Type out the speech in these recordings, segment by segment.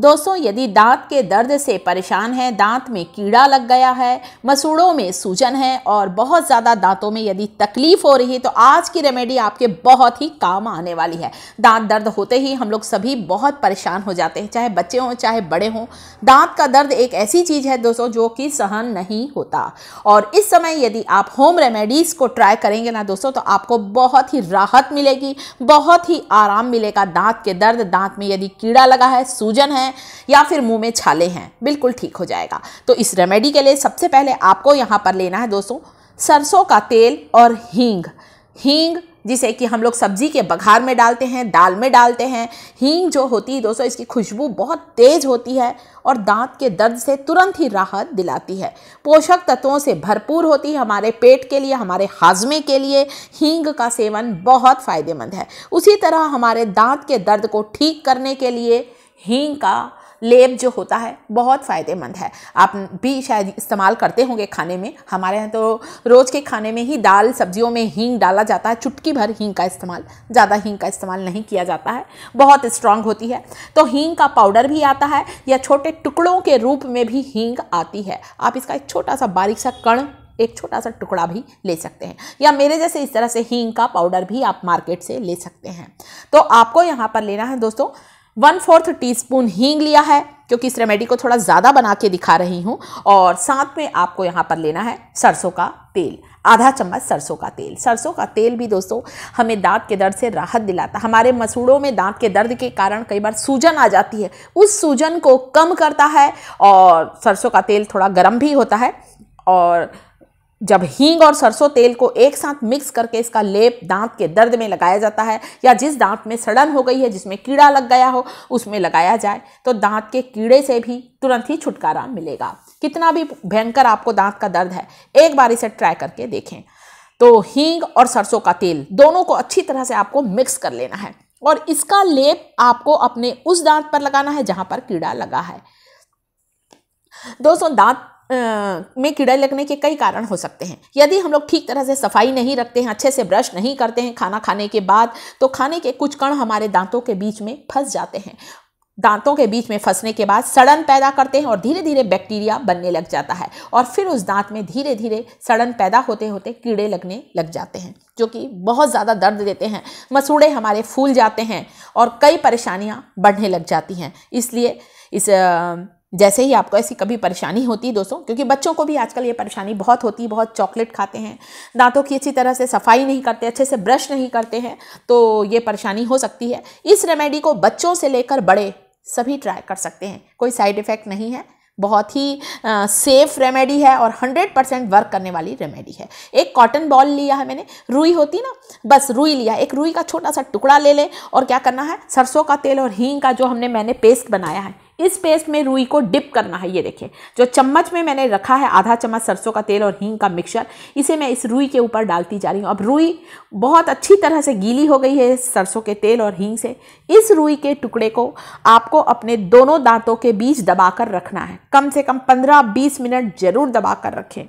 दोस्तों यदि दांत के दर्द से परेशान हैं दांत में कीड़ा लग गया है मसूड़ों में सूजन है और बहुत ज़्यादा दांतों में यदि तकलीफ़ हो रही है तो आज की रेमेडी आपके बहुत ही काम आने वाली है दांत दर्द होते ही हम लोग सभी बहुत परेशान हो जाते हैं चाहे बच्चे हों चाहे बड़े हों दांत का दर्द एक ऐसी चीज़ है दोस्तों जो कि सहन नहीं होता और इस समय यदि आप होम रेमेडीज़ को ट्राई करेंगे ना दोस्तों तो आपको बहुत ही राहत मिलेगी बहुत ही आराम मिलेगा दांत के दर्द दांत में यदि कीड़ा लगा है सूजन है हैं या फिर मुंह में छाले हैं बिल्कुल ठीक हो जाएगा तो इस रेमेडी के लिए सबसे पहले आपको यहाँ पर लेना है दोस्तों सरसों का तेल और हींग हींग जिसे कि हम लोग सब्जी के बघार में डालते हैं दाल में डालते हैं हींग जो होती है दोस्तों इसकी खुशबू बहुत तेज़ होती है और दांत के दर्द से तुरंत ही राहत दिलाती है पोषक तत्वों से भरपूर होती है हमारे पेट के लिए हमारे हाजमे के लिए हींग का सेवन बहुत फ़ायदेमंद है उसी तरह हमारे दांत के दर्द को ठीक करने के लिए हींग का लेप जो होता है बहुत फ़ायदेमंद है आप भी शायद इस्तेमाल करते होंगे खाने में हमारे यहाँ तो रोज़ के खाने में ही दाल सब्जियों में हींग डाला जाता है चुटकी भर हींग का इस्तेमाल ज़्यादा हींग का इस्तेमाल नहीं किया जाता है बहुत स्ट्रांग होती है तो हींग का पाउडर भी आता है या छोटे टुकड़ों के रूप में भी हींग आती है आप इसका एक छोटा सा बारीक सा कण एक छोटा सा टुकड़ा भी ले सकते हैं या मेरे जैसे इस तरह से हींग का पाउडर भी आप मार्केट से ले सकते हैं तो आपको यहाँ पर लेना है दोस्तों वन फोर्थ टी स्पून हींग लिया है क्योंकि इस रेमेडी को थोड़ा ज़्यादा बना के दिखा रही हूँ और साथ में आपको यहाँ पर लेना है सरसों का तेल आधा चम्मच सरसों का तेल सरसों का तेल भी दोस्तों हमें दांत के दर्द से राहत दिलाता हमारे मसूड़ों में दांत के दर्द के कारण कई बार सूजन आ जाती है उस सूजन को कम करता है और सरसों का तेल थोड़ा गर्म भी होता है और जब हींग और सरसों तेल को एक साथ मिक्स करके इसका लेप दांत के दर्द में लगाया जाता है या जिस दांत में सड़न हो गई है जिसमें कीड़ा लग गया हो उसमें लगाया जाए तो दांत के कीड़े से भी तुरंत ही छुटकारा मिलेगा कितना भी भयंकर आपको दांत का दर्द है एक बार इसे ट्राई करके देखें तो हींग और सरसों का तेल दोनों को अच्छी तरह से आपको मिक्स कर लेना है और इसका लेप आपको अपने उस दांत पर लगाना है जहाँ पर कीड़ा लगा है दोस्तों दांत में कीड़े लगने के कई कारण हो सकते हैं यदि हम लोग ठीक तरह से सफाई नहीं रखते हैं अच्छे से ब्रश नहीं करते हैं खाना खाने के बाद तो खाने के कुछ कण हमारे दांतों के बीच में फंस जाते हैं दांतों के बीच में फंसने के बाद सड़न पैदा करते हैं और धीरे धीरे बैक्टीरिया बनने लग जाता है और फिर उस दांत में धीरे धीरे सड़न पैदा होते होते कीड़े लगने लग जाते हैं जो कि बहुत ज़्यादा दर्द देते हैं मसूड़े हमारे फूल जाते हैं और कई परेशानियाँ बढ़ने लग जाती हैं इसलिए इस जैसे ही आपको ऐसी कभी परेशानी होती दोस्तों क्योंकि बच्चों को भी आजकल ये परेशानी बहुत होती है बहुत चॉकलेट खाते हैं दांतों की अच्छी तरह से सफाई नहीं करते अच्छे से ब्रश नहीं करते हैं तो ये परेशानी हो सकती है इस रेमेडी को बच्चों से लेकर बड़े सभी ट्राई कर सकते हैं कोई साइड इफ़ेक्ट नहीं है बहुत ही आ, सेफ रेमेडी है और 100 परसेंट वर्क करने वाली रेमेडी है एक कॉटन बॉल लिया है मैंने रुई होती ना बस रुई लिया एक रुई का छोटा सा टुकड़ा ले लें और क्या करना है सरसों का तेल और हींग का जो हमने मैंने पेस्ट बनाया है इस पेस्ट में रुई को डिप करना है ये देखिए जो चम्मच में मैंने रखा है आधा चम्मच सरसों का तेल और हींग का मिक्सचर इसे मैं इस रुई के ऊपर डालती जा रही हूँ अब रुई बहुत अच्छी तरह से गीली हो गई है सरसों के तेल और हींग से इस रुई के टुकड़े को आपको अपने दोनों दांतों के बीच दबाकर रखना है कम से कम पंद्रह बीस मिनट जरूर दबा रखें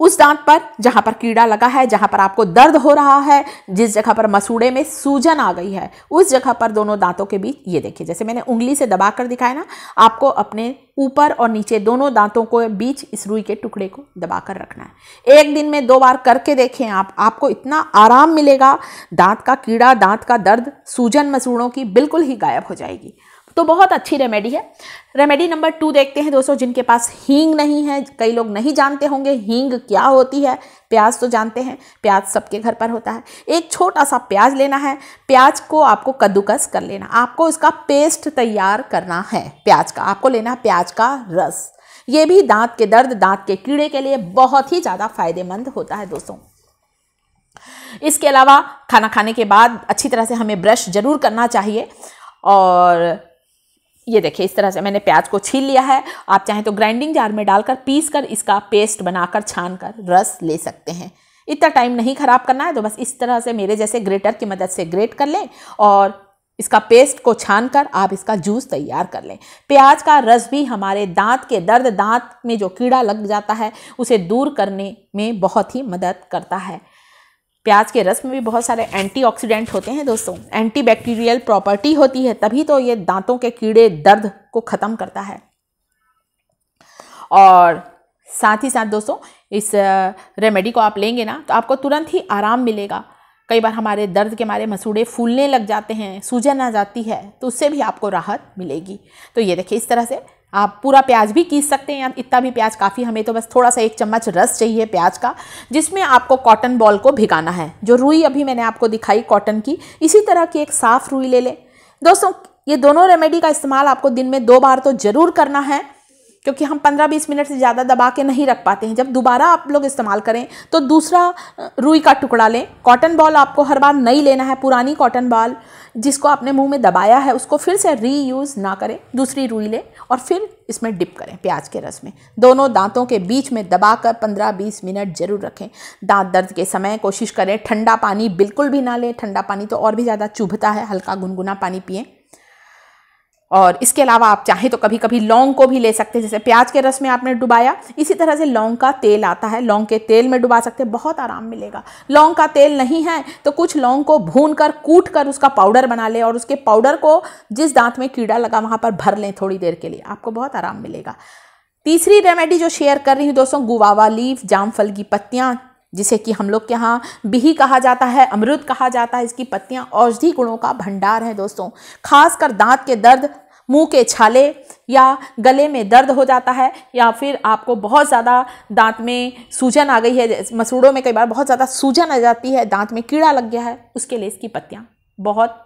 उस दांत पर जहाँ पर कीड़ा लगा है जहाँ पर आपको दर्द हो रहा है जिस जगह पर मसूड़े में सूजन आ गई है उस जगह पर दोनों दांतों के बीच ये देखिए जैसे मैंने उंगली से दबा कर दिखाया ना आपको अपने ऊपर और नीचे दोनों दांतों को बीच इस रुई के टुकड़े को दबा कर रखना है एक दिन में दो बार करके देखें आप आपको इतना आराम मिलेगा दांत का कीड़ा दांत का दर्द सूजन मसूड़ों की बिल्कुल ही गायब हो जाएगी तो बहुत अच्छी रेमेडी है रेमेडी नंबर टू देखते हैं दोस्तों जिनके पास हींग नहीं है कई लोग नहीं जानते होंगे हींग क्या होती है प्याज तो जानते हैं प्याज सबके घर पर होता है एक छोटा सा प्याज लेना है प्याज को आपको कद्दूकस कर लेना आपको इसका पेस्ट तैयार करना है प्याज का आपको लेना है प्याज का रस ये भी दांत के दर्द दांत के कीड़े के लिए बहुत ही ज़्यादा फायदेमंद होता है दोस्तों इसके अलावा खाना खाने के बाद अच्छी तरह से हमें ब्रश जरूर करना चाहिए और ये देखिए इस तरह से मैंने प्याज को छील लिया है आप चाहें तो ग्राइंडिंग जार में डालकर पीस कर इसका पेस्ट बनाकर छान कर रस ले सकते हैं इतना टाइम नहीं ख़राब करना है तो बस इस तरह से मेरे जैसे ग्रेटर की मदद से ग्रेट कर लें और इसका पेस्ट को छान कर आप इसका जूस तैयार कर लें प्याज का रस भी हमारे दांत के दर्द दांत में जो कीड़ा लग जाता है उसे दूर करने में बहुत ही मदद करता है प्याज के रस में भी बहुत सारे एंटी होते हैं दोस्तों एंटीबैक्टीरियल प्रॉपर्टी होती है तभी तो ये दांतों के कीड़े दर्द को ख़त्म करता है और साथ ही साथ दोस्तों इस रेमेडी को आप लेंगे ना तो आपको तुरंत ही आराम मिलेगा कई बार हमारे दर्द के मारे मसूड़े फूलने लग जाते हैं सूजन आ जाती है तो उससे भी आपको राहत मिलेगी तो ये देखिए इस तरह से आप पूरा प्याज भी कीस सकते हैं इतना भी प्याज काफ़ी हमें तो बस थोड़ा सा एक चम्मच रस चाहिए प्याज का जिसमें आपको कॉटन बॉल को भिगाना है जो रुई अभी मैंने आपको दिखाई कॉटन की इसी तरह की एक साफ़ रुई ले लें दोस्तों ये दोनों रेमेडी का इस्तेमाल आपको दिन में दो बार तो ज़रूर करना है क्योंकि हम 15-20 मिनट से ज़्यादा दबा के नहीं रख पाते हैं जब दोबारा आप लोग इस्तेमाल करें तो दूसरा रुई का टुकड़ा लें कॉटन बॉल आपको हर बार नहीं लेना है पुरानी कॉटन बॉल जिसको आपने मुंह में दबाया है उसको फिर से रीयूज़ ना करें दूसरी रुई लें और फिर इसमें डिप करें प्याज के रस में दोनों दांतों के बीच में दबाकर 15-20 मिनट जरूर रखें दांत दर्द के समय कोशिश करें ठंडा पानी बिल्कुल भी ना लें ठंडा पानी तो और भी ज़्यादा चुभता है हल्का गुनगुना पानी पिएँ और इसके अलावा आप चाहें तो कभी कभी लौंग को भी ले सकते हैं जैसे प्याज के रस में आपने डुबाया इसी तरह से लौंग का तेल आता है लौंग के तेल में डुबा सकते हैं बहुत आराम मिलेगा लौंग का तेल नहीं है तो कुछ लौंग को भून कर कूट कर उसका पाउडर बना लें और उसके पाउडर को जिस दांत में कीड़ा लगा वहाँ पर भर लें थोड़ी देर के लिए आपको बहुत आराम मिलेगा तीसरी रेमेडी जो शेयर कर रही हूँ दोस्तों गुवावा लीफ जामफल की पत्तियाँ जिसे कि हम लोग के यहाँ बिही कहा जाता है अमृत कहा जाता है इसकी पत्तियाँ औषधि गुणों का भंडार है दोस्तों खासकर दांत के दर्द मुंह के छाले या गले में दर्द हो जाता है या फिर आपको बहुत ज़्यादा दांत में सूजन आ गई है मसूड़ों में कई बार बहुत ज़्यादा सूजन आ जाती है दांत में कीड़ा लग गया है उसके लिए इसकी पत्तियाँ बहुत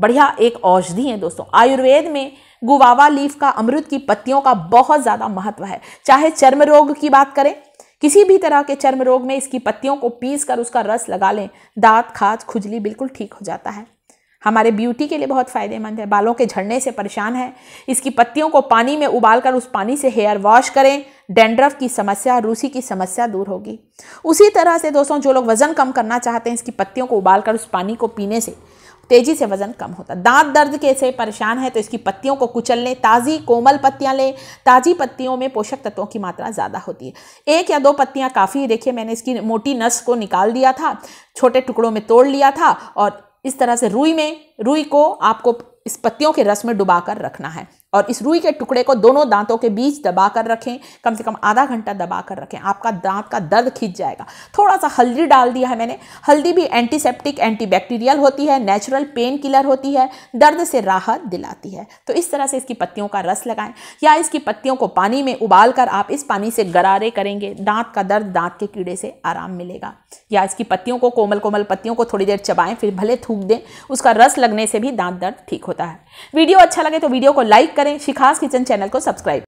बढ़िया एक औषधि है दोस्तों आयुर्वेद में गुवावा लीफ का अमृत की पत्तियों का बहुत ज़्यादा महत्व है चाहे चर्म रोग की बात करें किसी भी तरह के चर्म रोग में इसकी पत्तियों को पीस कर उसका रस लगा लें दांत खाज खुजली बिल्कुल ठीक हो जाता है हमारे ब्यूटी के लिए बहुत फ़ायदेमंद है बालों के झड़ने से परेशान है इसकी पत्तियों को पानी में उबाल कर उस पानी से हेयर वॉश करें डेंड्रफ की समस्या रूसी की समस्या दूर होगी उसी तरह से दोस्तों जो लोग वज़न कम करना चाहते हैं इसकी पत्तियों को उबाल कर उस पानी को पीने से तेजी से वजन कम होता दांत दर्द के से परेशान है तो इसकी पत्तियों को कुचल लें ताज़ी कोमल पत्तियां लें ताज़ी पत्तियों में पोषक तत्वों की मात्रा ज़्यादा होती है एक या दो पत्तियां काफ़ी देखिए मैंने इसकी मोटी नस को निकाल दिया था छोटे टुकड़ों में तोड़ लिया था और इस तरह से रुई में रुई को आपको इस पत्तियों के रस में डुबा कर रखना है और इस रुई के टुकड़े को दोनों दांतों के बीच दबा कर रखें कम से कम आधा घंटा दबा कर रखें आपका दांत का दर्द खींच जाएगा थोड़ा सा हल्दी डाल दिया है मैंने हल्दी भी एंटीसेप्टिक एंटीबैक्टीरियल होती है नेचुरल पेन किलर होती है दर्द से राहत दिलाती है तो इस तरह से इसकी पत्तियों का रस लगाएं या इसकी पत्तियों को पानी में उबाल कर आप इस पानी से गरारे करेंगे दांत का दर्द दांत के कीड़े से आराम मिलेगा या इसकी पत्तियों को कोमल कोमल पत्तियों को थोड़ी देर चबाएं फिर भले थूक दें उसका रस लगने से भी दांत दर्द ठीक होता है वीडियो अच्छा लगे तो वीडियो को लाइक करें शिखास किचन चैनल को सब्सक्राइब